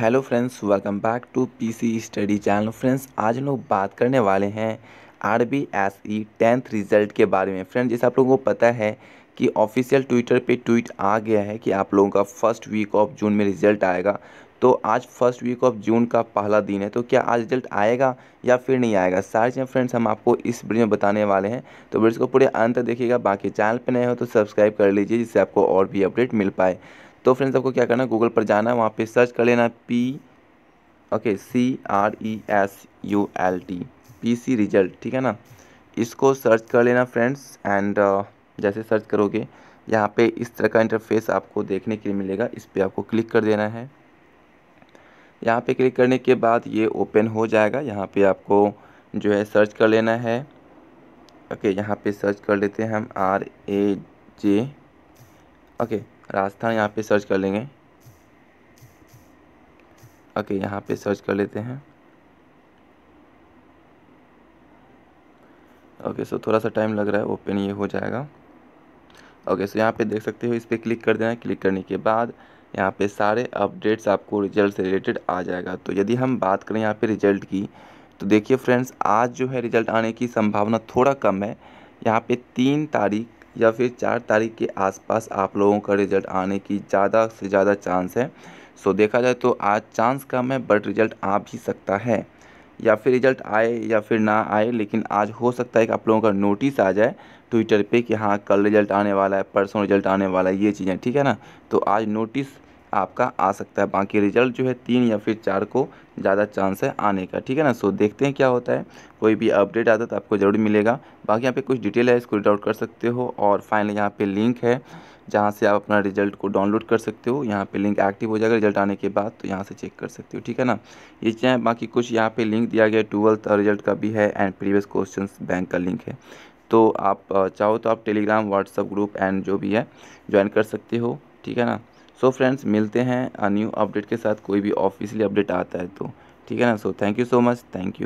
hello friends welcome back to PC study channel friends आज हम लोग बात करने वाले हैं R B S E tenth result के बारे में फ्रेंड्स जैसे आप लोगों को पता है कि ऑफिशियल ट्विटर पे ट्वीट आ गया है कि आप लोगों का फर्स्ट वीक ऑफ जून में रिजल्ट आएगा तो आज फर्स्ट वीक ऑफ जून का पहला दिन है तो क्या आज रिजल्ट आएगा या फिर नहीं आएगा सारी चीज़ें फ्रेंड्स हम आपको इस वीडियो में बताने वाले हैं तो वीडियो को पूरे अंत देखिएगा बाकी चैनल पर नए हो तो सब्सक्राइब कर लीजिए जिससे आपको और भी अपडेट मिल पाए तो फ्रेंड्स आपको क्या करना है गूगल पर जाना है वहाँ पर सर्च कर लेना P okay C R E S U L T P C result ठीक है ना इसको सर्च कर लेना फ्रेंड्स एंड uh, जैसे सर्च करोगे यहाँ पे इस तरह का इंटरफेस आपको देखने के लिए मिलेगा इस पर आपको क्लिक कर देना है यहाँ पे क्लिक करने के बाद ये ओपन हो जाएगा यहाँ पे आपको जो है सर्च कर लेना है ओके यहाँ पे सर्च कर लेते हैं हम R A J okay Rajasthan यहाँ पे सर्च कर लेंगे ओके यहाँ पे सर्च कर लेते हैं ओके सो थोड़ा सा टाइम लग रहा है ओपन ये हो जाएगा ओके सो यहाँ पे देख सकते हो इस पर क्लिक कर देना क्लिक करने के बाद यहाँ पे सारे अपडेट्स आपको रिजल्ट से रिलेटेड आ जाएगा तो यदि हम बात करें यहाँ पे रिजल्ट की तो देखिए फ्रेंड्स आज जो है रिजल्ट आने की संभावना थोड़ा कम है यहाँ पे तीन तारीख या फिर चार तारीख के आसपास आप लोगों का रिज़ल्ट आने की ज़्यादा से ज़्यादा चांस है सो देखा जाए तो आज चांस कम है बट रिज़ल्ट आ भी सकता है या फिर रिज़ल्ट आए या फिर ना आए लेकिन आज हो सकता है कि आप लोगों का नोटिस आ जाए ट्विटर पे कि हाँ कल रिज़ल्ट आने वाला है परसों रिज़ल्ट आने वाला है ये चीज़ें ठीक है ना तो आज नोटिस आपका आ सकता है बाकी रिजल्ट जो है तीन या फिर चार को ज़्यादा चांस है आने का ठीक है ना सो देखते हैं क्या होता है कोई भी अपडेट आता तो आपको ज़रूर मिलेगा बाकी यहाँ पे कुछ डिटेल है इसको रीड आउट कर सकते हो और फाइनल यहाँ पे लिंक है जहाँ से आप अपना रिजल्ट को डाउनलोड कर सकते हो यहाँ पे लिंक एक्टिव हो जाएगा रिजल्ट आने के बाद तो यहाँ से चेक कर सकते हो ठीक है ना ये चाहे बाकी कुछ यहाँ पर लिंक दिया गया ट्वेल्थ रिजल्ट का भी है एंड प्रीवियस क्वेश्चन बैंक का लिंक है तो आप चाहो तो आप टेलीग्राम व्हाट्सअप ग्रुप एंड जो भी है ज्वाइन कर सकते हो ठीक है ना सो फ्रेंड्स मिलते हैं न्यू अपडेट के साथ कोई भी ऑफिसली अपडेट आता है तो ठीक है ना so thank you so much thank you